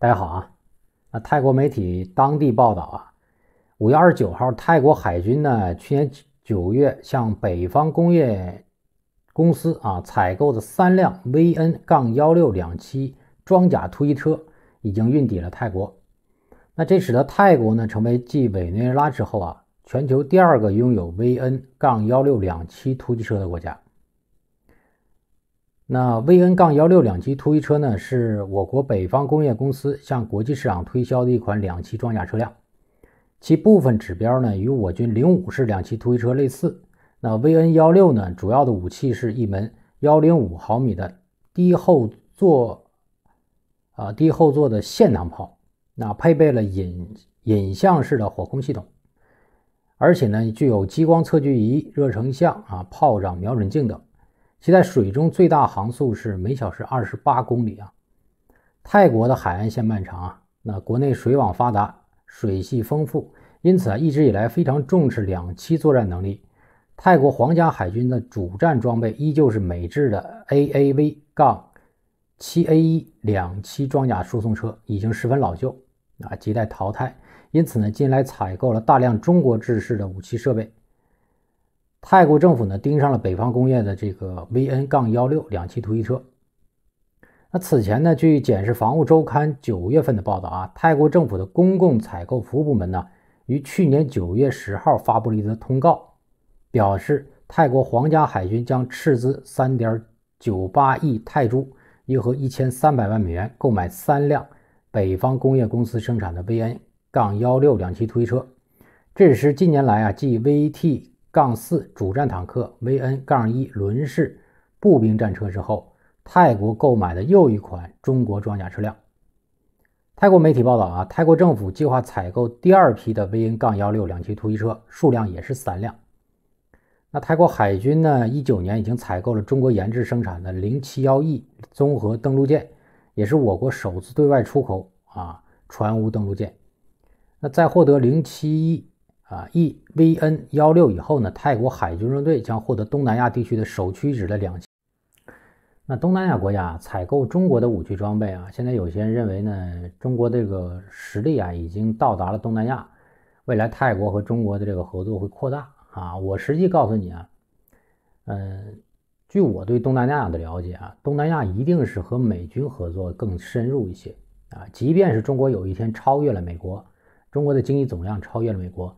大家好啊，那泰国媒体当地报道啊，五月二十九号，泰国海军呢去年九月向北方工业公司啊采购的三辆 VN-16 杠两栖装甲突击车已经运抵了泰国。那这使得泰国呢成为继委内瑞拉之后啊，全球第二个拥有 VN-16 杠两栖突击车的国家。那 VN- 杠幺六两栖突击车呢，是我国北方工业公司向国际市场推销的一款两栖装甲车辆，其部分指标呢与我军零五式两栖突击车类似。那 VN- 幺六呢，主要的武器是一门幺零五毫米的低后座，啊低后座的线膛炮，那配备了隐引像式的火控系统，而且呢具有激光测距仪、热成像啊炮长瞄准镜等。其在水中最大航速是每小时二十八公里啊。泰国的海岸线漫长啊，那国内水网发达，水系丰富，因此啊，一直以来非常重视两栖作战能力。泰国皇家海军的主战装备依旧是美制的 A A V 杠七 A 一两栖装甲输送车，已经十分老旧啊，亟待淘汰。因此呢，近来采购了大量中国制式的武器设备。泰国政府呢盯上了北方工业的这个 VN-16 杠两栖推击车。那此前呢，据《简氏防务周刊》九月份的报道啊，泰国政府的公共采购服务部门呢，于去年九月十号发布了一则通告，表示泰国皇家海军将斥资三点九八亿泰铢约合一千三百万美元购买三辆北方工业公司生产的 VN-16 杠两栖推车。这也是近年来啊，继 VT 杠四主战坦克 VN 杠一轮式步兵战车之后，泰国购买的又一款中国装甲车辆。泰国媒体报道啊，泰国政府计划采购第二批的 VN 杠幺六两栖突击车，数量也是三辆。那泰国海军呢？一九年已经采购了中国研制生产的零七幺 E 综合登陆舰，也是我国首次对外出口啊船坞登陆舰。那在获得零七一。啊，E V N 幺六以后呢，泰国海军陆队将获得东南亚地区的首屈指的两栖。那东南亚国家采购中国的武器装备啊，现在有些人认为呢，中国这个实力啊，已经到达了东南亚，未来泰国和中国的这个合作会扩大啊。我实际告诉你啊，嗯，据我对东南亚的了解啊，东南亚一定是和美军合作更深入一些啊。即便是中国有一天超越了美国，中国的经济总量超越了美国。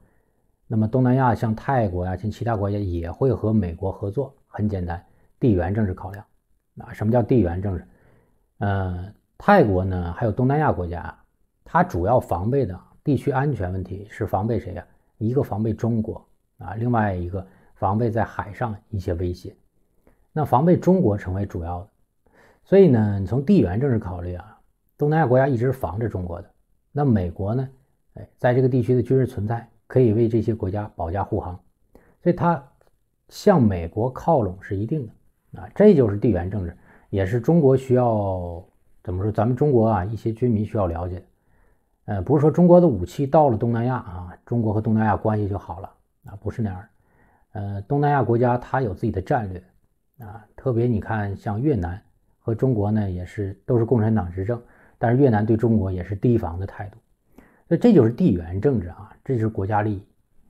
那么东南亚像泰国呀，像其他国家也会和美国合作。很简单，地缘政治考量啊。什么叫地缘政治？嗯，泰国呢，还有东南亚国家，它主要防备的地区安全问题是防备谁呀？一个防备中国啊，另外一个防备在海上一些威胁。那防备中国成为主要的。所以呢，你从地缘政治考虑啊，东南亚国家一直防着中国的。那美国呢？哎，在这个地区的军事存在。可以为这些国家保驾护航，所以它向美国靠拢是一定的啊，这就是地缘政治，也是中国需要怎么说？咱们中国啊，一些军迷需要了解。呃，不是说中国的武器到了东南亚啊，中国和东南亚关系就好了啊，不是那样。呃，东南亚国家它有自己的战略啊，特别你看像越南和中国呢，也是都是共产党执政，但是越南对中国也是提防的态度。所以这就是地缘政治啊，这就是国家利益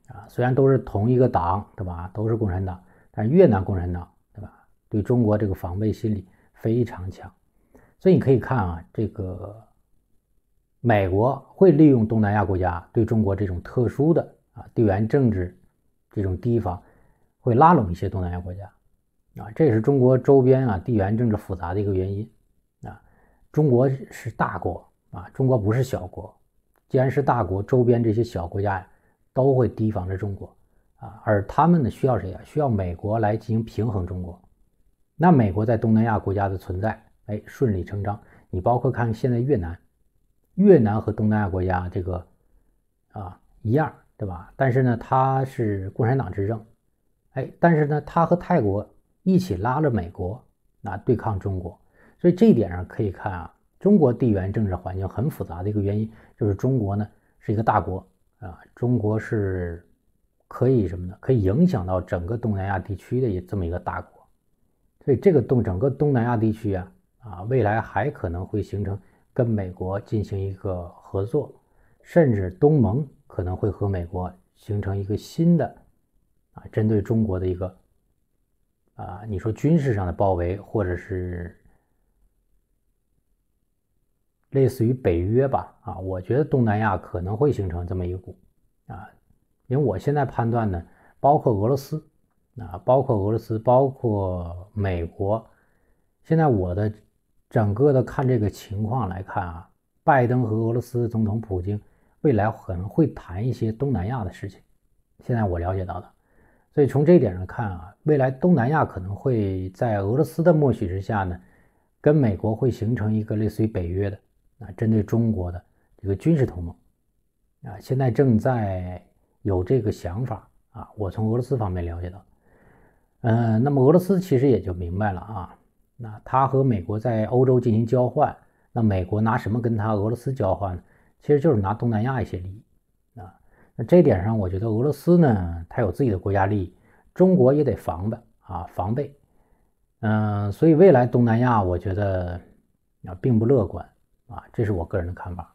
啊。虽然都是同一个党，对吧？都是共产党，但是越南共产党，对吧？对中国这个防备心理非常强。所以你可以看啊，这个美国会利用东南亚国家对中国这种特殊的啊地缘政治这种提防，会拉拢一些东南亚国家啊。这也是中国周边啊地缘政治复杂的一个原因啊。中国是大国啊，中国不是小国。既然是大国，周边这些小国家呀都会提防着中国，啊，而他们呢需要谁啊？需要美国来进行平衡中国。那美国在东南亚国家的存在，哎，顺理成章。你包括看现在越南，越南和东南亚国家这个啊一样，对吧？但是呢，他是共产党执政，哎，但是呢，他和泰国一起拉着美国啊对抗中国，所以这一点上可以看啊。中国地缘政治环境很复杂的一个原因，就是中国呢是一个大国啊，中国是可以什么呢？可以影响到整个东南亚地区的这么一个大国，所以这个东整个东南亚地区啊啊，未来还可能会形成跟美国进行一个合作，甚至东盟可能会和美国形成一个新的啊，针对中国的一个啊，你说军事上的包围，或者是。类似于北约吧，啊，我觉得东南亚可能会形成这么一股，啊，因为我现在判断呢，包括俄罗斯，啊，包括俄罗斯，包括美国，现在我的整个的看这个情况来看啊，拜登和俄罗斯总统普京未来可能会谈一些东南亚的事情，现在我了解到的，所以从这一点上看啊，未来东南亚可能会在俄罗斯的默许之下呢，跟美国会形成一个类似于北约的。针对中国的这个军事同盟啊，现在正在有这个想法啊。我从俄罗斯方面了解到，嗯，那么俄罗斯其实也就明白了啊。那他和美国在欧洲进行交换，那美国拿什么跟他俄罗斯交换呢？其实就是拿东南亚一些利益啊。那这点上，我觉得俄罗斯呢，他有自己的国家利益，中国也得防备啊，防备。嗯，所以未来东南亚，我觉得啊，并不乐观。啊，这是我个人的看法。